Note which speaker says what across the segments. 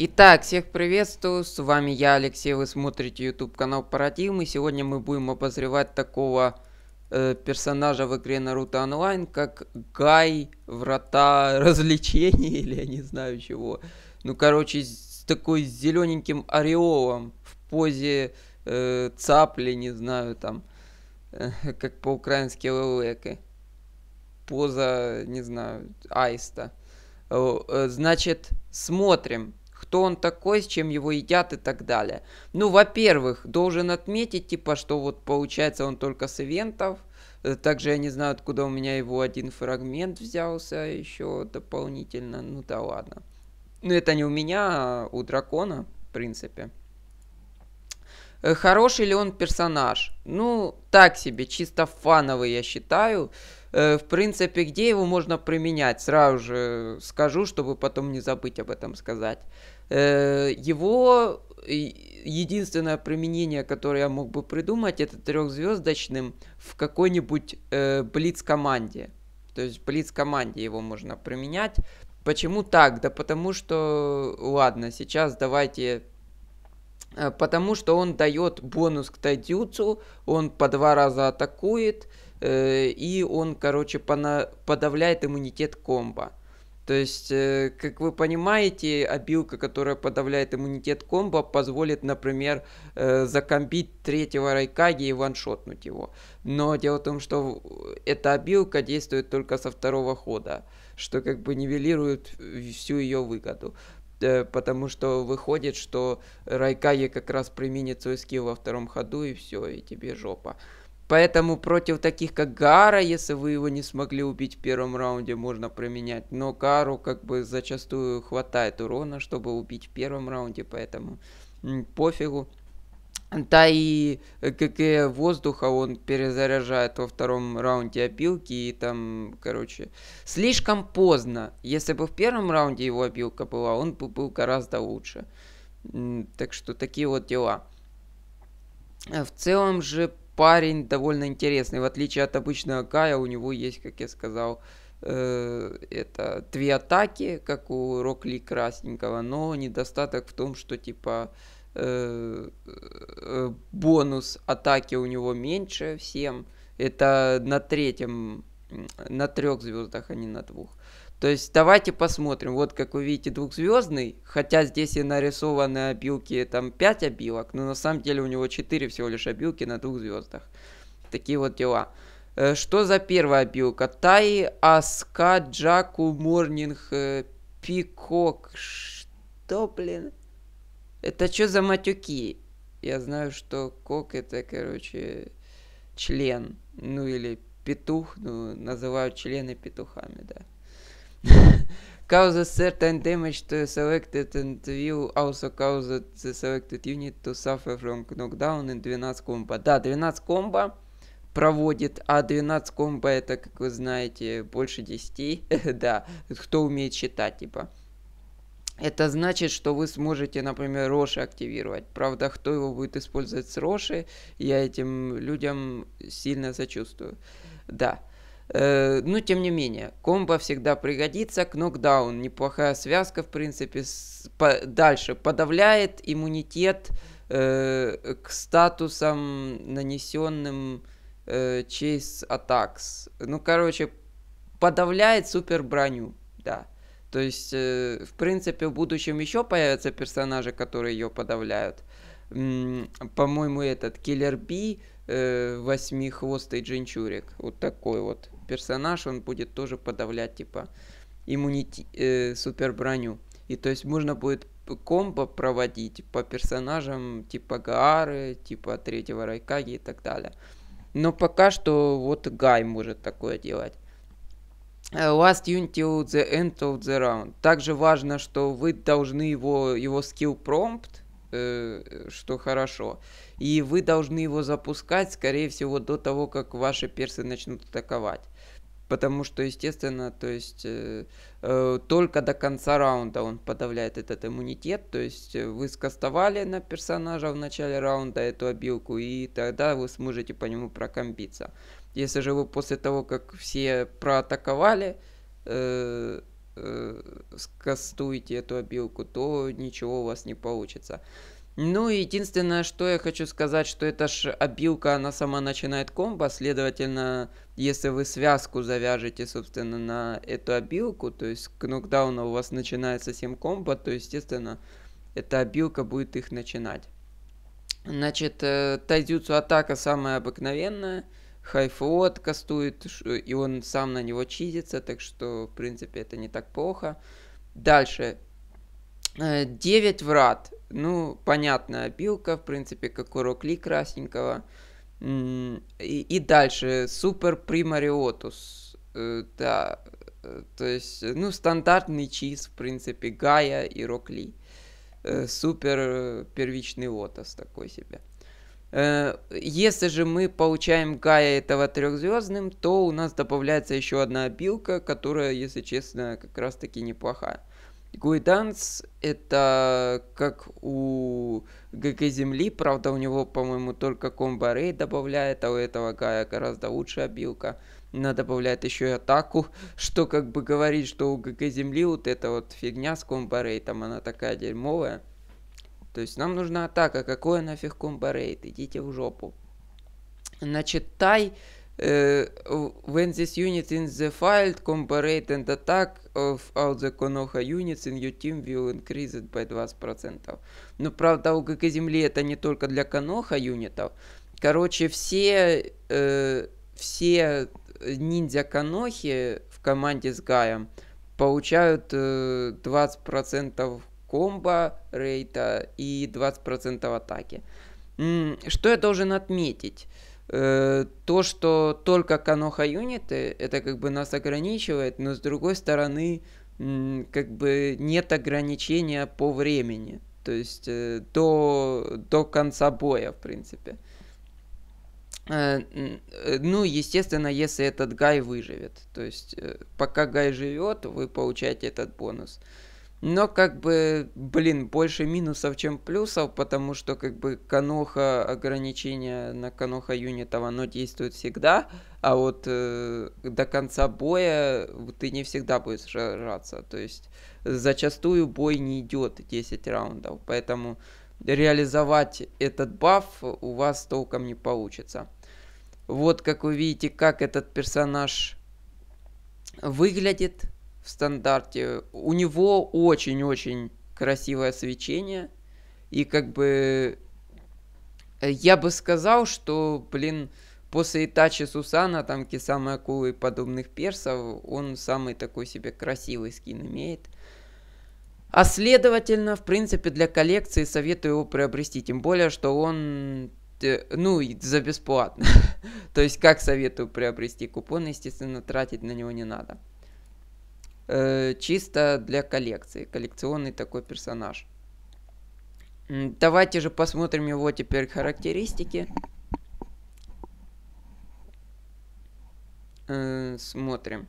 Speaker 1: Итак, всех приветствую, с вами я, Алексей, вы смотрите YouTube канал Парадигм, и сегодня мы будем обозревать такого э, персонажа в игре Наруто Онлайн, как Гай, Врата Развлечений, или я не знаю чего. Ну, короче, с такой зелененьким ореолом в позе э, цапли, не знаю, там, э, как по-украински лелекы. Поза, не знаю, аиста. Э, значит, смотрим кто он такой, с чем его едят и так далее. Ну, во-первых, должен отметить, типа, что вот получается он только с ивентов, э, также я не знаю, откуда у меня его один фрагмент взялся еще дополнительно. Ну да ладно. Но ну, это не у меня, а у дракона, в принципе. Э, хороший ли он персонаж? Ну, так себе, чисто фановый, я считаю. Э, в принципе, где его можно применять? Сразу же скажу, чтобы потом не забыть об этом сказать. Э, его единственное применение, которое я мог бы придумать, это трехзвездочным в какой-нибудь э, блиц-команде. То есть в блиц-команде его можно применять. Почему так? Да потому что... Ладно, сейчас давайте Потому что он дает бонус к тайдюцу, он по два раза атакует, Э, и он, короче, подавляет иммунитет комбо. То есть, э, как вы понимаете, обилка, которая подавляет иммунитет комбо, позволит, например, э, закомбить третьего Райкаги и ваншотнуть его. Но дело в том, что эта обилка действует только со второго хода, что как бы нивелирует всю ее выгоду. Потому что выходит, что Райкаги как раз применит свой скилл во втором ходу и все, и тебе жопа. Поэтому против таких, как Гара, если вы его не смогли убить в первом раунде, можно применять. Но Гару как бы зачастую хватает урона, чтобы убить в первом раунде, поэтому пофигу. Да и ГГ э, воздуха он перезаряжает во втором раунде опилки и там, короче, слишком поздно. Если бы в первом раунде его опилка была, он бы был гораздо лучше. Так что такие вот дела. Э, в целом же парень довольно интересный. В отличие от обычного Кая, у него есть, как я сказал, э, это две атаки, как у Рокли Красненького, но недостаток в том, что типа э, э, бонус атаки у него меньше всем. Это на третьем, на трех звездах, а не на двух. То есть давайте посмотрим. Вот как вы видите двухзвездный, хотя здесь и нарисованы обилки там 5 обилок, но на самом деле у него 4 всего лишь обилки на двух звездах. Такие вот дела. Э, что за первая обилка? Тай Аска Джаку Морнинг э, Пикок. Что, блин? Это что за матюки? Я знаю, что кок это, короче, член. Ну или петух. Ну, называют члены петухами, да causes certain damage to selected and will also cause the selected unit to suffer from knockdown and 12 комбо. Да, 12 комбо проводит, а 12 комбо это, как вы знаете, больше 10, да, кто умеет считать, типа. Это значит, что вы сможете, например, Роши активировать. Правда, кто его будет использовать с Роши, я этим людям сильно сочувствую. Да. Э, но ну, тем не менее, комбо всегда пригодится, нокдаун, неплохая связка, в принципе, с, по, дальше подавляет иммунитет э, к статусам, нанесенным э, через атакс. Ну, короче, подавляет супер броню, да. То есть, э, в принципе, в будущем еще появятся персонажи, которые ее подавляют. по-моему, этот Киллер Би, восьмихвостый джинчурик. Вот такой вот персонаж, он будет тоже подавлять, типа, иммунити... э, броню. И то есть можно будет комбо проводить по персонажам типа Гаары, типа Третьего Райкаги и так далее. Но пока что вот Гай может такое делать. Э, Last unit till the end of the round. Также важно, что вы должны его, его skill prompt, э, что хорошо и вы должны его запускать, скорее всего, до того, как ваши персы начнут атаковать. Потому что, естественно, то есть э, э, только до конца раунда он подавляет этот иммунитет. То есть э, вы скастовали на персонажа в начале раунда эту обилку, и тогда вы сможете по нему прокомбиться. Если же вы после того, как все проатаковали, э, э, скастуете эту обилку, то ничего у вас не получится. Ну, единственное, что я хочу сказать, что эта ж обилка, она сама начинает комбо, следовательно, если вы связку завяжете, собственно, на эту обилку, то есть к нокдауну у вас начинается 7 комбо, то, естественно, эта обилка будет их начинать. Значит, э, тайдзюцу атака самая обыкновенная, хайфуот кастует, и он сам на него чизится, так что, в принципе, это не так плохо. Дальше, 9 э, врат. Ну, понятная билка, в принципе, как у Рокли красненького. И, и дальше, супер примариотус. Э, да, э, то есть, ну, стандартный чиз, в принципе, Гая и Рокли. Супер первичный лотос такой себе. Если же мы получаем Гая этого трехзвездным, то у нас добавляется еще одна билка, которая, если честно, как раз таки неплохая. Гуиданс это как у ГГ Земли, правда у него, по-моему, только комбо рейд добавляет, а у этого Гая гораздо лучшая билка. Она добавляет еще и атаку, что как бы говорит, что у ГГ Земли вот эта вот фигня с комбо рейтом, она такая дерьмовая. То есть нам нужна атака, какой нафиг комбо рейд, идите в жопу. Значит, Тай... Uh, when this unit in the field comparate and attack of all the Konoha units in your team will increase by 20%. Но ну, правда, у ГГ Земли это не только для Коноха юнитов. Короче, все, э, все ниндзя Конохи в команде с Гаем получают э, 20% комбо рейта и 20% атаки. Что я должен отметить? Э, то, что только Каноха юниты, это как бы нас ограничивает, но с другой стороны, как бы нет ограничения по времени. То есть э, до, до конца боя, в принципе. Э, ну, естественно, если этот гай выживет. То есть, пока гай живет, вы получаете этот бонус. Но как бы, блин, больше минусов, чем плюсов, потому что как бы каноха, ограничения на каноха юнитов, а оно действует всегда, а вот э, до конца боя ты не всегда будешь сражаться. То есть зачастую бой не идет 10 раундов, поэтому реализовать этот баф у вас толком не получится. Вот как вы видите, как этот персонаж выглядит в стандарте. У него очень-очень красивое свечение. И как бы э, я бы сказал, что, блин, после Итачи Сусана, там Кисама Акулы и подобных персов, он самый такой себе красивый скин имеет. А следовательно, в принципе, для коллекции советую его приобрести. Тем более, что он э, ну, за бесплатно. То есть, как советую приобрести купон, естественно, тратить на него не надо. Э, чисто для коллекции, коллекционный такой персонаж. Давайте же посмотрим его теперь характеристики. Э, смотрим.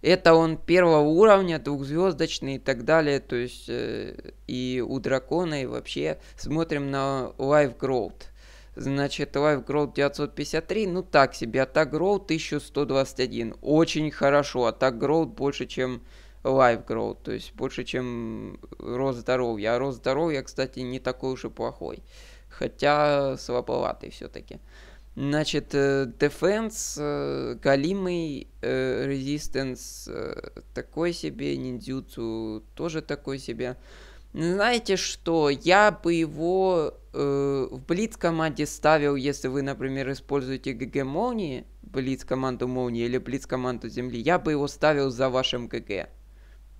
Speaker 1: Это он первого уровня, двухзвездочный и так далее. То есть э, и у дракона, и вообще смотрим на Life Growth. Значит, Life Growth 953, ну так себе. Attack а Growth 1121. Очень хорошо. Attack а Growth больше, чем Life Growth. То есть больше, чем рост здоровья. А рост здоровья, кстати, не такой уж и плохой. Хотя слабоватый все-таки. Значит, э, Defense, э, Галимый, э, Resistance такой себе, Ниндзюцу тоже такой себе. Знаете что, я бы его э, в Blitz команде ставил, если вы, например, используете ГГ Молнии, Blitz команду Молнии или Blitz команду Земли, я бы его ставил за вашим ГГ.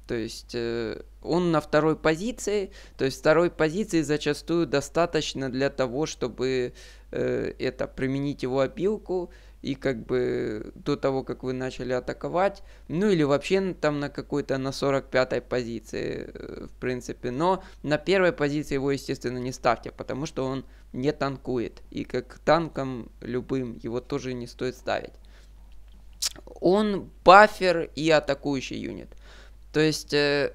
Speaker 1: То есть э, он на второй позиции, то есть второй позиции зачастую достаточно для того, чтобы э, это применить его опилку и как бы до того, как вы начали атаковать, ну или вообще там на какой-то на 45-й позиции, э, в принципе, но на первой позиции его, естественно, не ставьте, потому что он не танкует, и как танком любым его тоже не стоит ставить. Он бафер и атакующий юнит, то есть, э,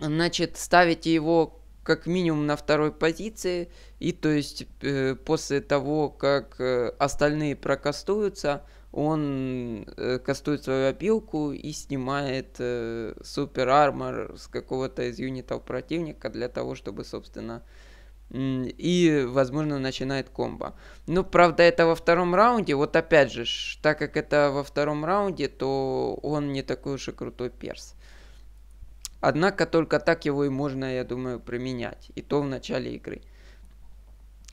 Speaker 1: значит, ставите его как минимум на второй позиции. И то есть э, после того, как э, остальные прокастуются, он э, кастует свою опилку и снимает э, супер армор с какого-то из юнитов противника для того, чтобы, собственно, и, возможно, начинает комбо. ну правда, это во втором раунде, вот опять же, так как это во втором раунде, то он не такой уж и крутой перс. Э, Однако только так его и можно, я думаю, применять. И то в начале игры.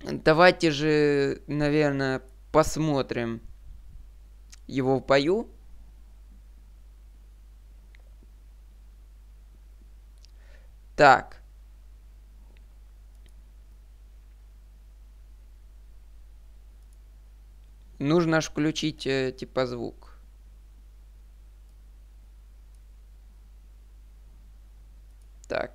Speaker 1: Давайте же, наверное, посмотрим его в бою. Так. Нужно включить, э, типа, звук. Так.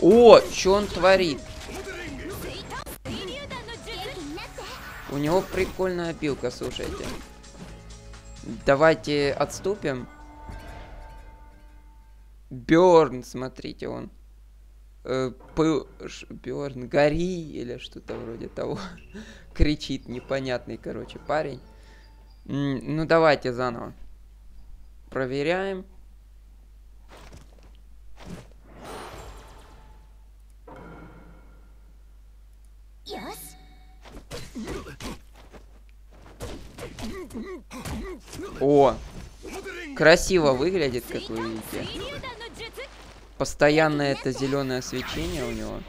Speaker 1: О, что он творит? У него прикольная пилка, слушайте. Давайте отступим. Бёрн, смотрите, он. Э, Бёрн, гори, или что-то вроде того. Кричит непонятный, короче, парень. Ну давайте заново. Проверяем. О, красиво выглядит, как вы видите. Постоянно это зеленое свечение у него.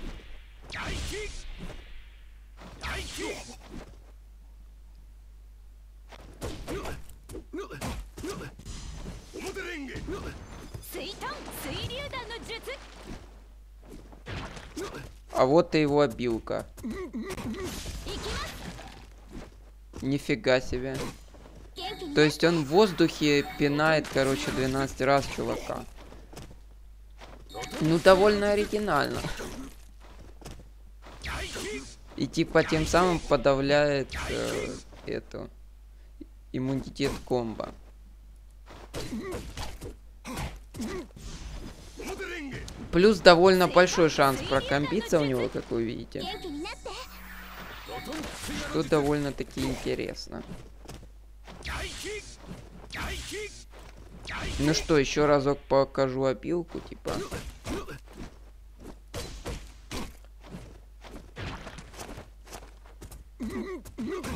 Speaker 1: А вот и его обилка. Нифига себе. То есть он в воздухе пинает, короче, 12 раз чувака. Ну, довольно оригинально. И типа тем самым подавляет э, эту иммунитет комбо. Плюс довольно большой шанс прокомпиться у него, как вы видите. Что довольно-таки интересно. Ну что, еще разок покажу опилку, типа.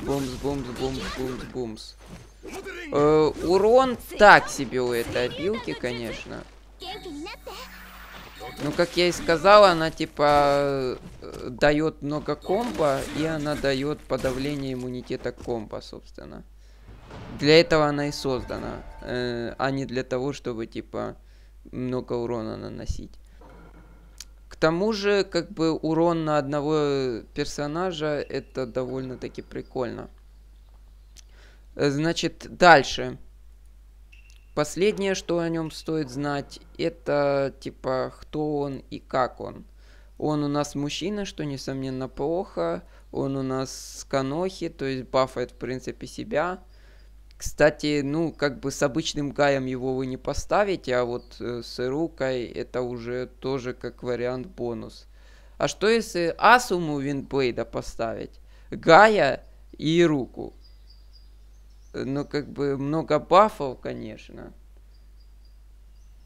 Speaker 1: Бумс, бумс, бумс, бумс, бумс. Э, урон так себе у этой обилки, конечно. Ну, как я и сказал, она типа э, дает много комбо, и она дает подавление иммунитета комбо, собственно. Для этого она и создана, э, а не для того, чтобы типа много урона наносить. К тому же, как бы урон на одного персонажа это довольно-таки прикольно. Э, значит, дальше. Последнее, что о нем стоит знать, это типа кто он и как он. Он у нас мужчина, что несомненно плохо. Он у нас с канохи, то есть бафает в принципе себя. Кстати, ну, как бы с обычным гаем его вы не поставите, а вот э, с рукой это уже тоже как вариант бонус. А что если Асуму Винблейда поставить? Гая и руку ну, как бы много бафов, конечно.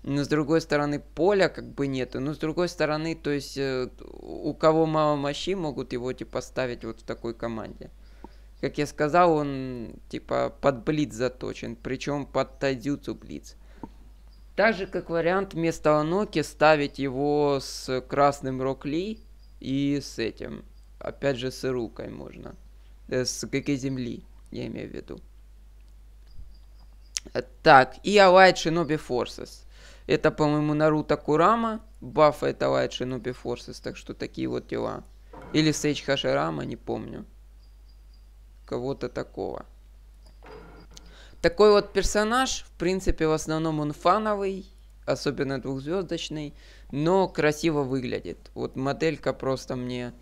Speaker 1: Но с другой стороны, поля как бы нету. Но с другой стороны, то есть э, у кого мало мощи, могут его типа ставить вот в такой команде. Как я сказал, он типа под блиц заточен, причем под тайдзюцу блиц. Также как вариант вместо Аноки ставить его с красным Рокли и с этим. Опять же с Ирукой можно. Э, с Геке Земли, я имею в виду. Так, и Allied Shinobi Forces. Это, по-моему, Наруто Курама. Баф это Allied Shinobi Forces. Так что такие вот дела. Или Сейч Хаширама, не помню. Кого-то такого. Такой вот персонаж, в принципе, в основном он фановый, особенно двухзвездочный, но красиво выглядит. Вот моделька просто мне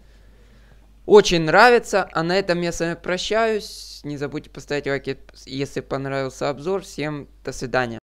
Speaker 1: очень нравится, а на этом я с вами прощаюсь. Не забудьте поставить лайк, если понравился обзор. Всем до свидания.